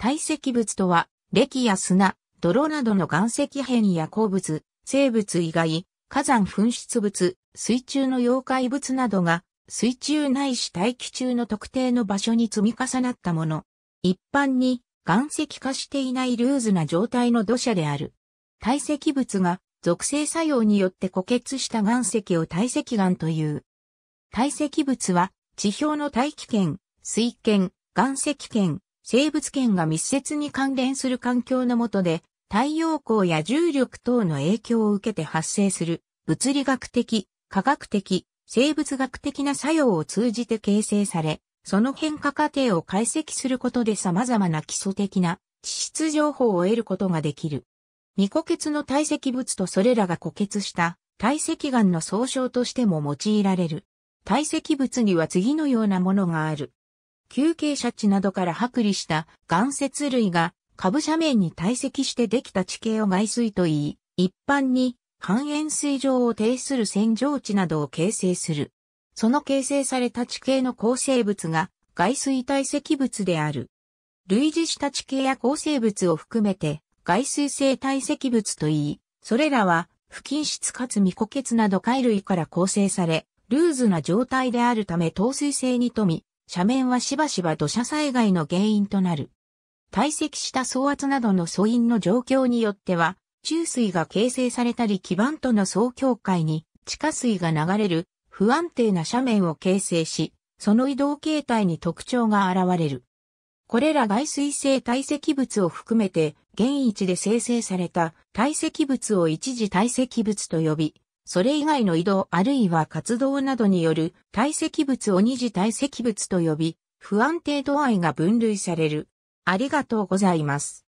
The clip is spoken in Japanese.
堆積物とは、歴や砂、泥などの岩石片や鉱物、生物以外、火山噴出物、水中の溶解物などが、水中ないし大気中の特定の場所に積み重なったもの。一般に、岩石化していないルーズな状態の土砂である。堆積物が、属性作用によって固結した岩石を堆積岩という。堆積物は、地表の大気圏、水圏、岩石圏、生物圏が密接に関連する環境の下で、太陽光や重力等の影響を受けて発生する物理学的、科学的、生物学的な作用を通じて形成され、その変化過程を解析することで様々な基礎的な地質情報を得ることができる。未固結の堆積物とそれらが固結した堆積岩の総称としても用いられる。堆積物には次のようなものがある。休憩者地などから剥離した岩節類が株斜面に堆積してできた地形を外水といい、一般に半円水上を呈する洗浄地などを形成する。その形成された地形の構成物が外水堆積物である。類似した地形や構成物を含めて外水性堆積物といい、それらは不均質かつ未固結など貝類から構成され、ルーズな状態であるため透水性に富み、斜面はしばしば土砂災害の原因となる。堆積した層圧などの素因の状況によっては、中水が形成されたり基盤との総境界に地下水が流れる不安定な斜面を形成し、その移動形態に特徴が現れる。これら外水性堆積物を含めて、現位置で生成された堆積物を一時堆積物と呼び、それ以外の移動あるいは活動などによる堆積物を二次堆積物と呼び、不安定度合いが分類される。ありがとうございます。